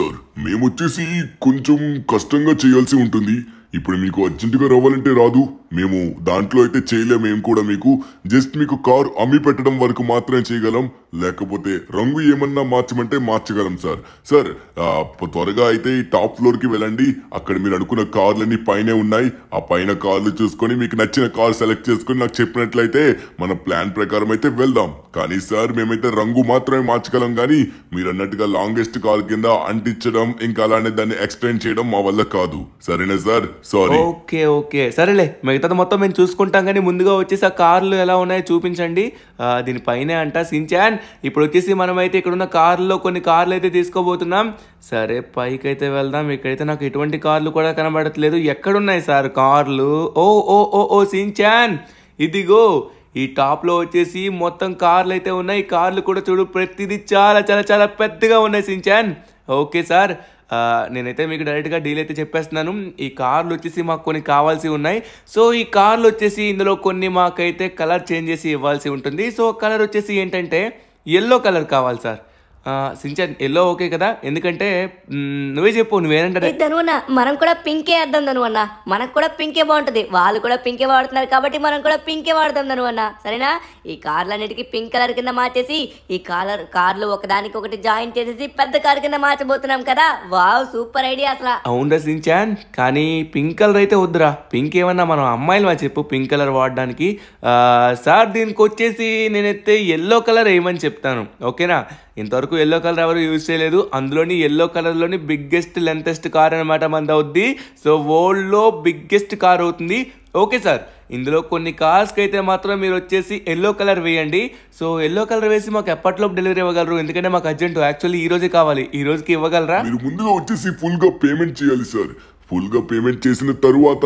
సార్ మేము వచ్చేసి కొంచెం కష్టంగా చేయాల్సి ఉంటుంది ఉంటుంది ఇప్పుడు మీకు అర్జెంటుగా రావాలంటే రాదు మేము దాంట్లో అయితే చేయలేం ఏం కూడా మీకు జస్ట్ మీకు కారు అమ్మి పెట్టడం వరకు మాత్రమే చేయగలం లేకపోతే రంగు ఏమన్నా మార్చమంటే మార్చగలం సార్ సార్ త్వరగా అయితే ఈ టాప్ ఫ్లోర్కి వెళ్ళండి అక్కడ మీరు అనుకున్న కార్లన్నీ పైనే ఉన్నాయి ఆ పైన కార్లు చూసుకొని మీకు నచ్చిన కార్ సెలెక్ట్ చేసుకొని నాకు చెప్పినట్లయితే మన ప్లాన్ ప్రకారం అయితే వెళ్దాం కానీ సార్ మేమైతే రంగు మాత్రమే మార్చగలం కానీ మీరు అన్నట్టుగా లాంగెస్ట్ కార్ కింద అంటించడం ఇంకా అలానే దాన్ని ఎక్స్ప్లెయిన్ చేయడం మా వల్ల కాదు సరేనా సార్ సారీ ఓకే ఓకే సరేలే మిగతాది మొత్తం మేము చూసుకుంటాం కానీ ముందుగా వచ్చేసి ఆ కార్లు ఎలా ఉన్నాయో చూపించండి దీనిపైనే అంట సించాన్ ఇప్పుడు వచ్చేసి మనమైతే ఇక్కడ ఉన్న కార్లో కొన్ని కార్లు అయితే తీసుకోబోతున్నాం సరే పైకి అయితే వెళ్దాం ఇక్కడైతే నాకు ఎటువంటి కార్లు కూడా కనబడట్లేదు ఎక్కడున్నాయి సార్ కార్లు ఓ ఓ ఓ ఓ సించాన్ ఇదిగో ఈ టాప్లో వచ్చేసి మొత్తం కార్లు అయితే ఉన్నాయి కార్లు కూడా చూడు ప్రతిదీ చాలా చాలా చాలా పెద్దగా ఉన్నాయి సించాన్ ఓకే సార్ నేనైతే మీకు డైరెక్ట్గా డీల్ అయితే చెప్పేస్తున్నాను ఈ కార్లు వచ్చేసి మాకు కొన్ని కావాల్సి ఉన్నాయి సో ఈ కార్లు వచ్చేసి ఇందులో కొన్ని మాకైతే కలర్ చేంజ్ చేసి ఇవ్వాల్సి ఉంటుంది సో కలర్ వచ్చేసి ఏంటంటే ఎల్లో కలర్ కావాలి సార్ సించన్ ఎల్లో ఓకే కదా ఎందుకంటే నువ్వే చెప్పు నువ్వేనంటే ధనువన్న మనం కూడా పింకే అర్థం అన్న మనకు కూడా పింకే బాగుంటుంది వాళ్ళు కూడా పింకే వాడుతున్నారు కాబట్టి మనం కూడా పింకే వాడదాం అన్న సరేనా ఈ కార్లన్నిటికీ పింక్ కలర్ కింద మార్చేసి ఈ కాలర్ కార్లు ఒకదానికి ఒకటి జాయిన్ చేసేసి పెద్ద కార్ కింద మార్చబోతున్నాం కదా వావ్ సూపర్ ఐడియా అసలు అవునరా సించాన్ కానీ పింక్ కలర్ అయితే వద్దురా పింక్ ఏమన్నా మనం అమ్మాయిలు అని చెప్పు పింక్ కలర్ వాడడానికి సార్ దీనికి వచ్చేసి నేనైతే ఎల్లో కలర్ వేయమని చెప్తాను ఓకేనా ఇంతవరకు ఎల్లో కలర్ ఎవరు యూజ్ చేయలేదు అందులోని ఎల్లో కలర్లోని బిగ్గెస్ట్ లెంతెస్ట్ కార్ అనమాట మనది అవుద్ది సో వరల్డ్లో బిగ్గెస్ట్ కార్ అవుతుంది ఓకే సార్ ఇందులో కొన్ని కార్స్కి అయితే మాత్రం మీరు వచ్చేసి ఎల్లో కలర్ వేయండి సో ఎల్లో కలర్ వేసి మాకు ఎప్పట్లో డెలివరీ ఇవ్వగలరు ఎందుకంటే మాకు అర్జెంట్ యాక్చువల్లీ ఈ రోజే కావాలి ఈ రోజుకి ఇవ్వగలరా మీరు ముందుగా వచ్చేసి ఫుల్గా పేమెంట్ చేయాలి సార్ ఫుల్గా పేమెంట్ చేసిన తరువాత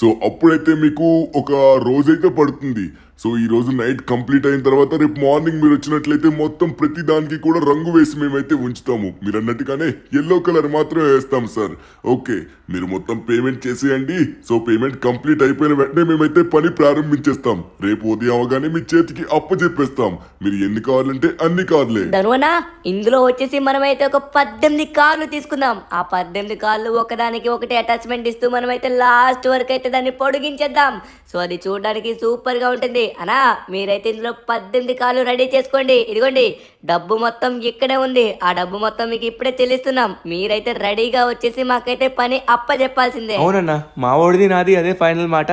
సో అప్పుడైతే మీకు ఒక రోజైతే పడుతుంది సో ఈ రోజు నైట్ కంప్లీట్ అయిన తర్వాత రేపు మార్నింగ్ మీరు వచ్చినట్లయితే మొత్తం ప్రతి దానికి కూడా రంగు వేసి మేమైతే ఉంచుతాము మీరు అన్నట్టుగానే ఎల్లో కలర్ మాత్రమే వేస్తాం సార్ ఓకే మీరు మొత్తం పేమెంట్ చేసేయండి సో పేమెంట్ కంప్లీట్ అయిపోయిన వెంటనే మేమైతే పని ప్రారంభించేస్తాం రేపు ఉదయం అవగానే మీ చేతికి అప్పు చెప్పేస్తాం మీరు ఎన్ని కావాలంటే అన్ని కార్లే ఇందులో వచ్చేసి మనమైతే ఒక పద్దెనిమిది కార్లు తీసుకుందాం ఆ పద్దెనిమిది కార్లు ఒకదానికి ఒకటి అటాచ్మెంట్ ఇస్తూ మనమైతే లాస్ట్ వరకు అయితే దాన్ని పొడిగించేద్దాం సో అది చూడడానికి సూపర్ గా ఉంటుంది అనా మీరైతే ఇందులో పద్దెనిమిది కాళ్ళు రెడీ చేసుకోండి ఇదిగోండి డబ్బు మొత్తం ఇక్కడే ఉంది ఆ డబ్బు మొత్తం మీకు ఇప్పుడే చెల్లిస్తున్నాం మీరైతే రెడీగా వచ్చేసి మాకైతే పని అప్ప చెప్పాల్సిందే అవునన్నా మా ఓడిది నాది అదే ఫైనల్ మాట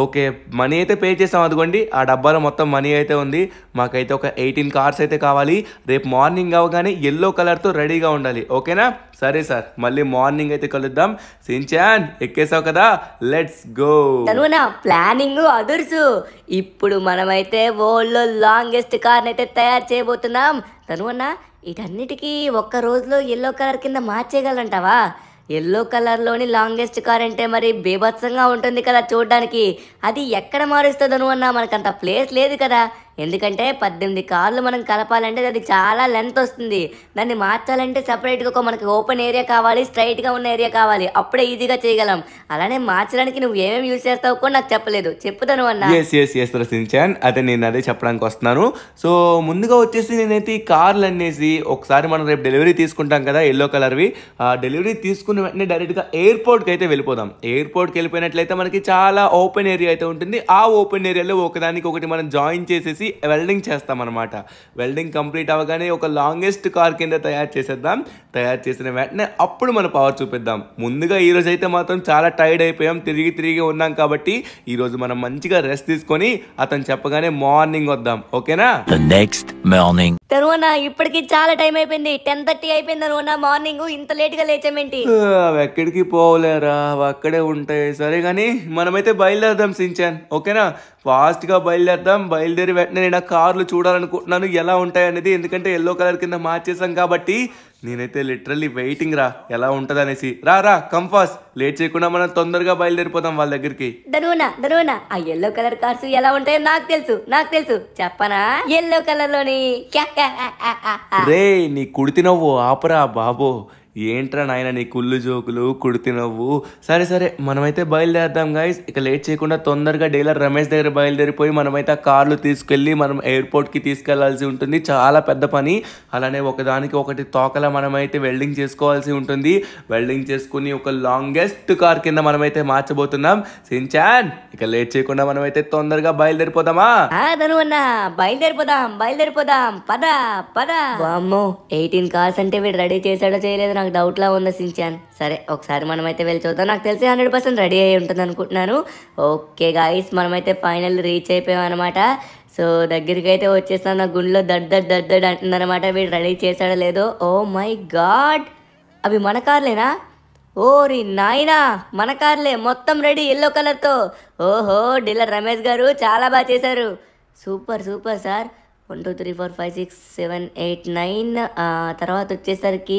ఓకే మనీ అయితే పే చేసాం అదిగోండి ఆ డబ్బాలో మొత్తం మనీ అయితే ఉంది మాకైతే ఒక ఎయిటీన్ కార్స్ అయితే కావాలి రేపు మార్నింగ్ అవగానే ఎల్లో కలర్తో రెడీగా ఉండాలి ఓకేనా సరే సార్ మళ్ళీ మార్నింగ్ అయితే కలుద్దాం సించాన్ ఎక్కేసావు కదా లెట్స్ గో ప్లానింగ్ అదుర్సు ఇప్పుడు మనమైతే ఓల్లో లాంగెస్ట్ కార్ అయితే తయారు చేయబోతున్నాం తను ఇటన్నిటికీ వీటన్నిటికీ ఒక్క రోజులో ఎల్లో కలర్ కింద మార్చేయగలంటావా ఎల్లో కలర్లోని లాంగెస్ట్ కార్ అంటే మరి బీభత్సంగా ఉంటుంది కదా చూడడానికి అది ఎక్కడ మారుస్తుందను అన్న మనకంత ప్లేస్ లేదు కదా ఎందుకంటే పద్దెనిమిది కార్లు మనం కలపాలంటే అది చాలా లెంత్ వస్తుంది దాన్ని మార్చాలంటే సపరేట్గా ఒక మనకి ఓపెన్ ఏరియా కావాలి స్ట్రైట్గా ఉన్న ఏరియా కావాలి అప్పుడే ఈజీగా చేయగలం అలానే మార్చడానికి నువ్వు ఏమేమి యూజ్ చేస్తావు కూడా నాకు చెప్పలేదు చెప్పుతాను అన్న ఎస్ ఎస్ ఎస్ రసించాన్ అదే నేను అదే చెప్పడానికి వస్తున్నాను సో ముందుగా వచ్చేసి నేనైతే ఈ కార్లు అనేసి ఒకసారి మనం రేపు డెలివరీ తీసుకుంటాం కదా ఎల్లో కలర్వి ఆ డెలివరీ తీసుకున్న వెంటనే డైరెక్ట్గా ఎయిర్పోర్ట్కి అయితే వెళ్ళిపోదాం ఎయిర్పోర్ట్కి వెళ్ళిపోయినట్లయితే మనకి చాలా ఓపెన్ ఏరియా అయితే ఉంటుంది ఆ ఓపెన్ ఏరియాలో ఒకదానికి ఒకటి మనం జాయిన్ చేసేసి వెల్డింగ్ చేస్తాం అనమాట వెల్డింగ్ కంప్లీట్ అవ్వగానే ఒక లాంగెస్ట్ కార్ కింద తయారు చేసేద్దాం తయారు చేసిన వెంటనే అప్పుడు మన పవర్ చూపిద్దాం ముందుగా ఈరోజు అయితే మాత్రం చాలా టైర్డ్ అయిపోయాం తిరిగి తిరిగి ఉన్నాం కాబట్టి ఈరోజు మనం మంచిగా రెస్ట్ తీసుకొని అతను చెప్పగానే మార్నింగ్ వద్దాం ఓకేనా నెక్స్ట్ మార్నింగ్ తరుణ ఇప్పటికి చాలా టైం అయిపోయింది టెన్ థర్టీ అయిపోయింది తరుణ మార్నింగ్ ఇంత లేట్ గా లేచామేంటి ఎక్కడికి పోవలేరా అక్కడే ఉంటాయి సరే కానీ మనమైతే బయలుదేరదాం సించాన్ ఓకేనా ఫాస్ట్ గా బయలుదేరదాం బయలుదేరి నేను నా కార్లు చూడాలనుకుంటున్నాను ఎలా ఉంటాయనేది ఎందుకంటే ఎల్లో కలర్ కింద మార్చేసాం కాబట్టి నేనైతే లిటరల్లీ వెయిటింగ్ రా ఎలా ఉంటది అనేసి రా రా కంఫాస్ లేట్ చేయకుండా మనం తొందరగా బయలుదేరిపోతాం వాళ్ళ దగ్గరికి ధనునా ఆ ఎల్లో కలర్ కార్స్ ఎలా ఉంటాయో నాకు తెలుసు నాకు తెలుసు చెప్పనా ఎల్లో కలర్ లోని రే నీ కుడితినవ్వు ఆపరా బాబో ఏంట్రా నాయన నీ కుళ్ళు జోకులు కుడితి నవ్వు సరే సరే మనమైతే బయలుదేరుదాం గాయస్ ఇక లేట్ చేయకుండా తొందరగా డీలర్ రమేష్ దగ్గర బయలుదేరిపోయి మనమైతే ఆ కార్లు తీసుకెళ్ళి మనం ఎయిర్పోర్ట్కి తీసుకెళ్లాల్సి ఉంటుంది చాలా పెద్ద పని అలానే ఒకదానికి ఒకటి తోకల మనమైతే వెల్డింగ్ చేసుకోవాల్సి ఉంటుంది వెల్డింగ్ చేసుకుని ఒక లాంగెస్ట్ కార్ కింద మనమైతే మార్చబోతున్నాం సించాన్ ఇక లేట్ చేయకుండా మనమైతే తొందరగా బయలుదేరిపోదామా బయలుదేరిపోదాం బయలుదేరిపోదాం పద పద ఎయిటీన్ కార్స్ అంటే వీడు రెడీ చేశాడో చేయలేదు నాకు నాకు డౌట్లా ఉంది సించాన్ సరే ఒకసారి మనమైతే వెళ్ళి చూద్దాం నాకు తెలిసి హండ్రెడ్ పర్సెంట్ రెడీ అయ్యి ఉంటుంది అనుకుంటున్నాను ఓకే గాయస్ మనమైతే ఫైనల్ రీచ్ అయిపోయాం అనమాట సో దగ్గరికి అయితే వచ్చేస్తాను నా గుండెలో దడ్ దడ్ దడ్ దడ్ అంటుందన్నమాట వీడు రెడీ చేశాడో లేదో ఓ మై గాడ్ అవి మన కార్లేనా ఓరి నాయనా మన కార్లే మొత్తం రెడీ ఎల్లో కలర్తో ఓహో డీలర్ రమేష్ గారు చాలా బాగా చేశారు super super sir one two three four five six seven eight nine తర్వాత వచ్చేసరికి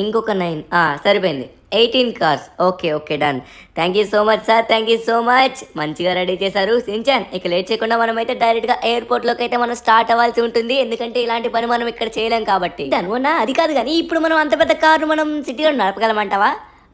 ఇంకొక నైన్ సరిపోయింది eighteen cars okay okay done thank you so much sir thank you so much మంచిగా రెడీ చేశారు సించాన్ ఇక లేట్ చేయకుండా మనం అయితే డైరెక్ట్గా ఎయిర్పోర్ట్లోకి అయితే మనం స్టార్ట్ అవ్వాల్సి ఉంటుంది ఎందుకంటే ఇలాంటి పని మనం ఇక్కడ చేయలేం కాబట్టి అనుకున్నా అది కాదు కానీ ఇప్పుడు మనం అంత పెద్ద కారు మనం సిటీలో నడపగలమంటావా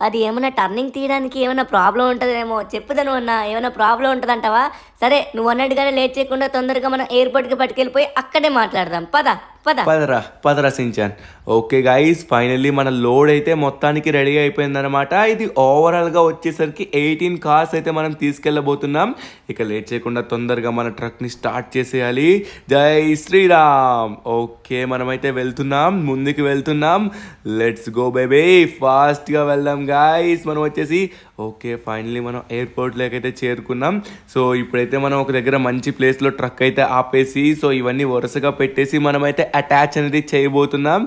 అది ఏమైనా టర్నింగ్ తీయడానికి ఏమైనా ప్రాబ్లం ఉంటుందేమో చెప్పుదను అన్న ఏమైనా ప్రాబ్లం ఉంటుందంటావా సరే నువ్వు అన్నట్టుగానే లేట్ చేయకుండా తొందరగా మనం ఎయిర్పోర్ట్ కి పట్టుకెళ్ళిపోయి అక్కడే మాట్లాడదాం పద పద పదరా పదరా సించాన్ ఓకే గాయస్ ఫైనల్లీ మన లోడ్ అయితే మొత్తానికి రెడీ అనమాట ఇది ఓవరాల్గా వచ్చేసరికి ఎయిటీన్ కార్స్ అయితే మనం తీసుకెళ్ళబోతున్నాం ఇక లేట్ చేయకుండా తొందరగా మన ట్రక్ని స్టార్ట్ చేసేయాలి జై శ్రీరామ్ ఓకే మనమైతే వెళ్తున్నాం ముందుకు వెళ్తున్నాం లెట్స్ గో బేబీ ఫాస్ట్గా వెళ్దాం గాయస్ మనం వచ్చేసి ఓకే ఫైనలీ మనం ఎయిర్పోర్ట్లోకి అయితే చేరుకున్నాం సో ఇప్పుడైతే మనం ఒక దగ్గర మంచి ప్లేస్లో ట్రక్ అయితే ఆపేసి సో ఇవన్నీ వరుసగా పెట్టేసి మనమైతే అటాచ్ అనేది చేయబోతున్నాం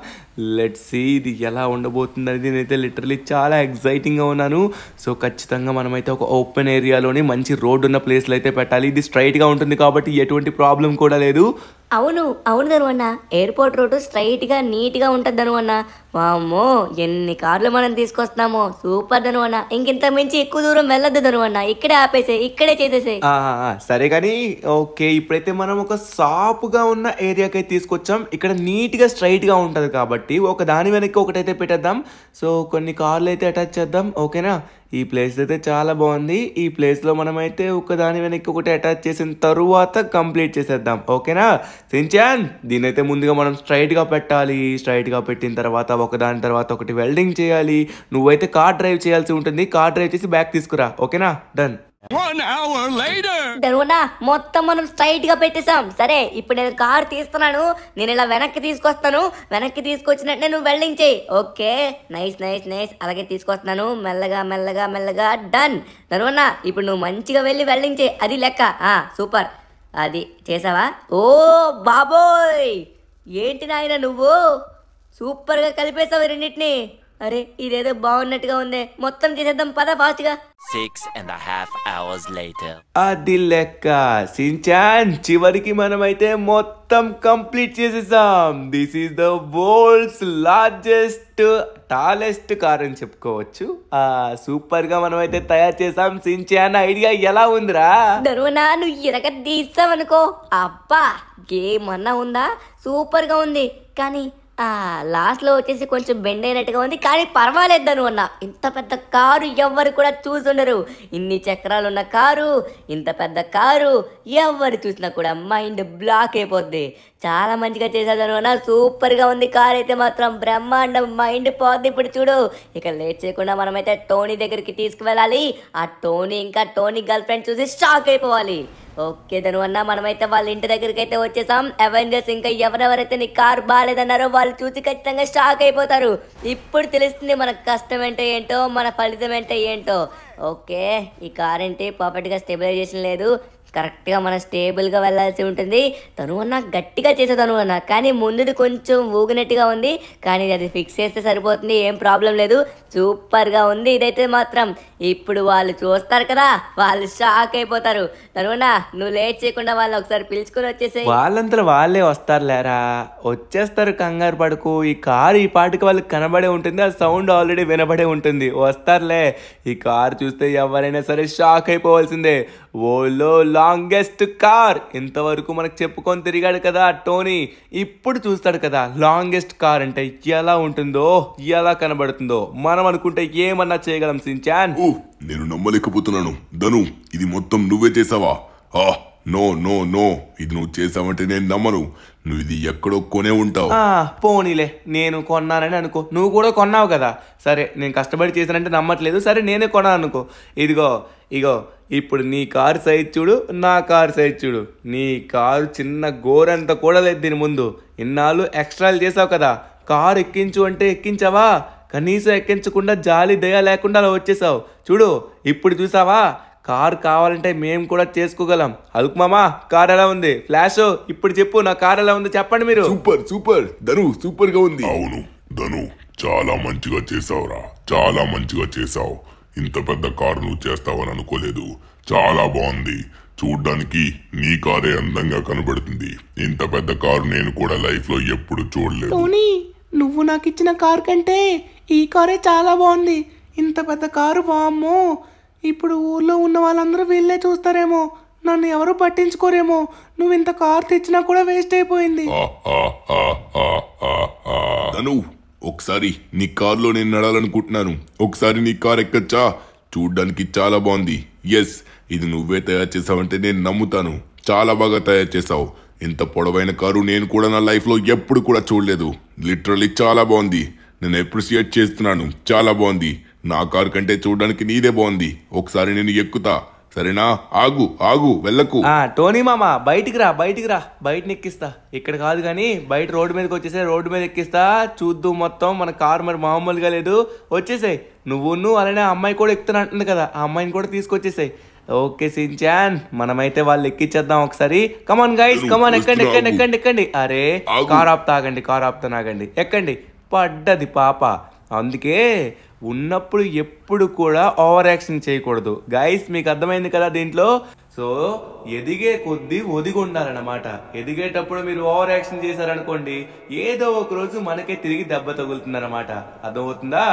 లెట్ సీ ఇది ఎలా ఉండబోతుంది అనేది నేనైతే లిటరలీ చాలా ఎగ్జైటింగ్గా ఉన్నాను సో ఖచ్చితంగా మనమైతే ఒక ఓపెన్ ఏరియాలోని మంచి రోడ్ ఉన్న ప్లేస్లో అయితే పెట్టాలి ఇది స్ట్రైట్గా ఉంటుంది కాబట్టి ఎటువంటి ప్రాబ్లం కూడా లేదు అవును అవును ధనువన్న ఎయిర్పోర్ట్ రోడ్డు స్ట్రైట్గా నీట్గా ఉంటుంది ధనువన్న వామ్మో ఎన్ని కార్లు మనం తీసుకొస్తున్నామో సూపర్ ధనువన్న ఇంకింత మించి ఎక్కువ దూరం వెళ్ళొద్దు ధనువన్న ఇక్కడే ఆపేసే ఇక్కడే చేసేసే సరే కానీ ఓకే ఇప్పుడైతే మనం ఒక సాపుగా ఉన్న ఏరియాకి తీసుకొచ్చాం ఇక్కడ నీట్గా స్ట్రైట్గా ఉంటుంది కాబట్టి ఒక దాని వెనక్కి ఒకటైతే పెట్టేద్దాం సో కొన్ని కార్లు అయితే అటాచ్ చేద్దాం ఓకేనా ఈ ప్లేస్ అయితే చాలా బాగుంది ఈ ప్లేస్లో మనమైతే ఒకదాని వెనక్కి ఒకటి అటాచ్ చేసిన తరువాత కంప్లీట్ చేసేద్దాం ఓకేనా సించాన్ దీనైతే ముందుగా మనం స్ట్రైట్గా పెట్టాలి స్ట్రైట్గా పెట్టిన తర్వాత ఒకదాని తర్వాత ఒకటి వెల్డింగ్ చేయాలి నువ్వైతే కార్ డ్రైవ్ చేయాల్సి ఉంటుంది కార్ డ్రైవ్ చేసి బ్యాక్ తీసుకురా ఓకేనా డన్ డరోనా మొత్తం మనం స్ట్రైట్ గా పెట్టేశాం సరే ఇప్పుడు నేను కార్ తీస్తున్నాను నేను ఇలా వెనక్కి తీసుకొస్తాను వెనక్కి తీసుకొచ్చినట్టే నువ్వు వెల్డింగ్ చేయి ఓకే నైస్ నైస్ నైస్ అలాగే తీసుకొస్తున్నాను మెల్లగా మెల్లగా మెల్లగా డన్ డరోనా ఇప్పుడు నువ్వు మంచిగా వెళ్ళి వెల్డింగ్ చేయి అది లెక్క సూపర్ అది చేసావా ఓ బాబోయ్ ఏంటి నాయన నువ్వు సూపర్గా కలిపేసావు రెండింటిని అరే ఇదేదో బాగున్నట్టుగా ఉంది మొత్తం తీసేద్దాం పద ఫాస్ట్ గా six and half hours later అది లెక్క సిన్ చివరికి మనమైతే మొత్తం కంప్లీట్ చేసేసాం this is the world's largest tallest car అని చెప్పుకోవచ్చు ఆ సూపర్ గా మనం అయితే తయారు చేసాం సిన్ ఐడియా ఎలా ఉందిరా దరువునా నువ్వు ఇరగ తీస్తావనుకో అబ్బా గేమ్ అన్నా ఉందా సూపర్ గా ఉంది కానీ లాస్ట్లో వచ్చేసి కొంచెం బెండ్ అయినట్టుగా ఉంది కానీ పర్వాలేదు అన్న ఇంత పెద్ద కారు ఎవ్వరు కూడా చూసుండరు ఇన్ని చక్రాలు ఉన్న కారు ఇంత పెద్ద కారు ఎవ్వరు చూసినా కూడా మైండ్ బ్లాక్ అయిపోద్ది చాలా మంచిగా చేశారు అన్న సూపర్గా ఉంది కార్ అయితే మాత్రం బ్రహ్మాండం మైండ్ పోద్ది ఇప్పుడు చూడు ఇక లేట్ చేయకుండా మనమైతే టోనీ దగ్గరికి తీసుకువెళ్ళాలి ఆ టోనీ ఇంకా టోనీ గర్ల్ ఫ్రెండ్ చూసి షాక్ అయిపోవాలి ఓకే ధను అన్న మనమైతే వాళ్ళ ఇంటి దగ్గరికి అయితే వచ్చేసాం అవెంజర్స్ ఇంకా ఎవరెవరైతే నీ కార్ బాగాలేదన్నారో వాళ్ళు చూసి ఖచ్చితంగా షాక్ అయిపోతారు ఇప్పుడు తెలుస్తుంది మన కష్టం ఏంటో ఏంటో మన ఫలితం ఏంటో ఏంటో ఓకే ఈ కార్ ఏంటి పర్ఫెక్ట్గా స్టెబిలైజేషన్ లేదు కరెక్ట్గా మనం స్టేబుల్గా వెళ్ళాల్సి ఉంటుంది తను అన్న గట్టిగా తను అన్న కానీ ముందుది కొంచెం ఊగినట్టుగా ఉంది కానీ అది ఫిక్స్ చేస్తే సరిపోతుంది ఏం ప్రాబ్లం లేదు సూపర్గా ఉంది ఇదైతే మాత్రం ఇప్పుడు వాళ్ళు చూస్తారు కదా వాళ్ళు షాక్ అయిపోతారు అన్న నువ్వు లేట్ చేయకుండా వాళ్ళని ఒకసారి పిలుచుకొని వచ్చేసే వాళ్ళంతా వాళ్ళే వస్తారు లేరా వచ్చేస్తారు కంగారు పడుకు ఈ కారు ఈ పాటకి వాళ్ళకి కనబడే ఉంటుంది ఆ సౌండ్ ఆల్రెడీ వినబడే ఉంటుంది వస్తారులే ఈ కారు చూస్తే ఎవరైనా సరే షాక్ అయిపోవాల్సిందే ఓలో లాంగెస్ట్ కార్ ఇంతవరకు మనకు చెప్పుకొని తిరిగాడు కదా టోనీ ఇప్పుడు చూస్తాడు కదా లాంగెస్ట్ కార్ అంటే ఎలా ఉంటుందో ఎలా కనబడుతుందో మనం అనుకుంటే ఏమన్నా చేయగలం సించాన్ నేను నమ్మలేకపోతున్నాను ధను ఇది మొత్తం నువ్వే చేసావా ఆ నో నో నో ఇది నువ్వు చేసావంటే నేను నమ్మను నువ్వు ఇది ఎక్కడో కొనే ఉంటావు పోనీలే నేను కొన్నానని అనుకో నువ్వు కూడా కొన్నావు కదా సరే నేను కష్టపడి చేశానంటే నమ్మట్లేదు సరే నేనే కొన్నాను అనుకో ఇదిగో ఇగో ఇప్పుడు నీ కారు సైజ్ చూడు నా కారు సైజ్ చూడు నీ కారు చిన్న గోరంత కూడా లేదు దీని ముందు ఇన్నాళ్ళు ఎక్స్ట్రాలు చేసావు కదా కారు ఎక్కించు అంటే ఎక్కించావా కనీసం ఎక్కించకుండా జాలి దయ లేకుండా అలా వచ్చేసావు చూడు ఇప్పుడు చూసావా కారు కావాలంటే మేము కూడా చేసుకోగలం అల్కు మామా కార్ ఎలా ఉంది ఫ్లాష్ ఇప్పుడు చెప్పు నా కార్ ఎలా ఉంది చెప్పండి మీరు సూపర్ సూపర్ ధను సూపర్ గా ఉంది అవును ధను చాలా మంచిగా చేసావురా చాలా మంచిగా చేసావు ఇంత పెద్ద కారు నువ్వు చేస్తావని అనుకోలేదు చాలా బాగుంది చూడ్డానికి నీ కారే అందంగా కనబడుతుంది ఇంత పెద్ద కారు నేను కూడా లైఫ్ లో ఎప్పుడు చూడలేదు నువ్వు నాకు ఇచ్చిన కారు కంటే ఈ కారే చాలా బాగుంది ఇంత పెద్ద కారు వామ్మో ఇప్పుడు ఊర్లో ఉన్న వాళ్ళందరూ వీళ్ళే చూస్తారేమో నన్ను ఎవరు పట్టించుకోరేమో నువ్వు ఇంత కారు తెచ్చినా కూడా వేస్ట్ అయిపోయింది ఒకసారి నీ కారులో నేను నడాలనుకుంటున్నాను ఒకసారి నీ కార్ ఎక్కచ్చా చూడ్డానికి చాలా బాగుంది ఎస్ ఇది నువ్వే తయారు చేసావంటే నేను నమ్ముతాను చాలా బాగా తయారు చేసావు ఇంత పొడవైన కారు నేను కూడా నా లైఫ్లో ఎప్పుడు కూడా చూడలేదు లిటరలీ చాలా బాగుంది నేను అప్రిషియేట్ చేస్తున్నాను చాలా బాగుంది నా కారు కంటే చూడడానికి నీదే బాగుంది ఒకసారి నేను ఎక్కుతా సరేనా ఆగు ఆగు వెళ్ళకు ఆ, టోనీ మామ బయటికి రా బయటికి రా బయట ఎక్కిస్తా ఇక్కడ కాదు కానీ బయట రోడ్డు మీదకి వచ్చేసే రోడ్డు మీద ఎక్కిస్తా చూద్దు మొత్తం మన కారు మరి మామూలుగా లేదు వచ్చేసాయి నువ్వు నువ్వు అలానే ఆ అమ్మాయి కూడా ఎక్కుతున్నట్టుంది కదా ఆ అమ్మాయిని కూడా తీసుకొచ్చేసాయి ఓకే సిన్చాన్ మనమైతే వాళ్ళు ఎక్కించేద్దాం ఒకసారి కమాన్ గైస్ కమాన్ ఎక్కండి ఎక్కండి ఎక్కండి ఎక్కండి అరే కార్ ఆపుతా ఆగండి కార్ ఆపుతా ఆగండి ఎక్కండి పడ్డది పాప అందుకే ఉన్నప్పుడు ఎప్పుడు కూడా ఓవర్ యాక్షన్ చేయకూడదు గైస్ మీకు అర్థమైంది కదా దీంట్లో సో ఎదిగే కొద్దీ ఒదిగి ఉండాలన్నమాట ఎదిగేటప్పుడు మీరు ఓవర్ యాక్షన్ చేశారనుకోండి ఏదో ఒక రోజు మనకే తిరిగి దెబ్బ తగులుతుందన్నమాట అర్థమవుతుందా